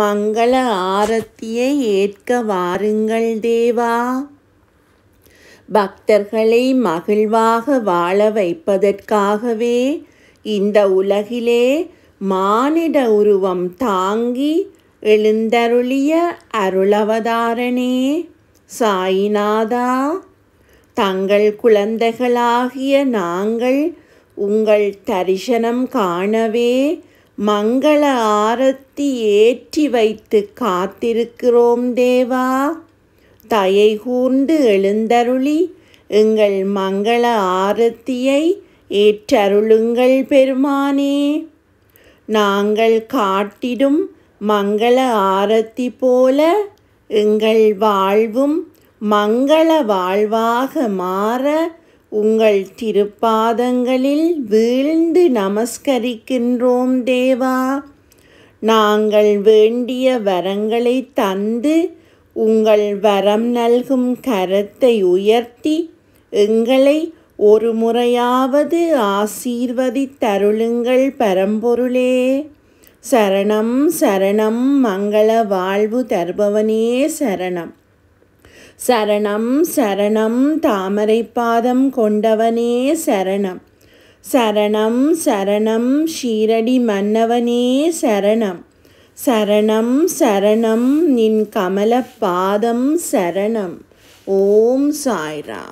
மங்கள ஆரத்தியை ஏற்க வாருங்கள் தேவா பக்தர்களை மகிழ்வாக வாழ வைப்பதற்காகவே இந்த உலகிலே மானிட உருவம் தாங்கி எழுந்தருளிய அருளவதாரனே சாயிநாதா தங்கள் குழந்தைகளாகிய நாங்கள் உங்கள் தரிசனம் காணவே மங்கள ஆரத்தி ஏற்றி வைத்து காத்திருக்கிறோம் தேவா தயை கூர்ந்து எழுந்தருளி எங்கள் மங்கள ஆரத்தியை ஏற்றருளுங்கள் பெருமானே நாங்கள் காட்டிடும் மங்கள ஆரத்தி போல எங்கள் வாழ்வும் மங்கள வாழ்வாக மாற உங்கள் திருப்பாதங்களில் வீழ்ந்து நமஸ்கரிக்கின்றோம் தேவா நாங்கள் வேண்டிய வரங்களை தந்து உங்கள் வரம் நல்கும் கரத்தை உயர்த்தி எங்களை ஒரு முறையாவது ஆசீர்வதித்தருளுங்கள் பரம்பொருளே சரணம் சரணம் மங்கள வாழ்வு தருபவனே சரணம் சரணம் சரணம் தாமரை பாதம் கொண்டவனே சரணம் சரணம் சரணம் ஷீரடி மன்னவனே சரணம் சரணம் சரணம் நின் கமல பாதம் சரணம் ஓம் சாய்ரா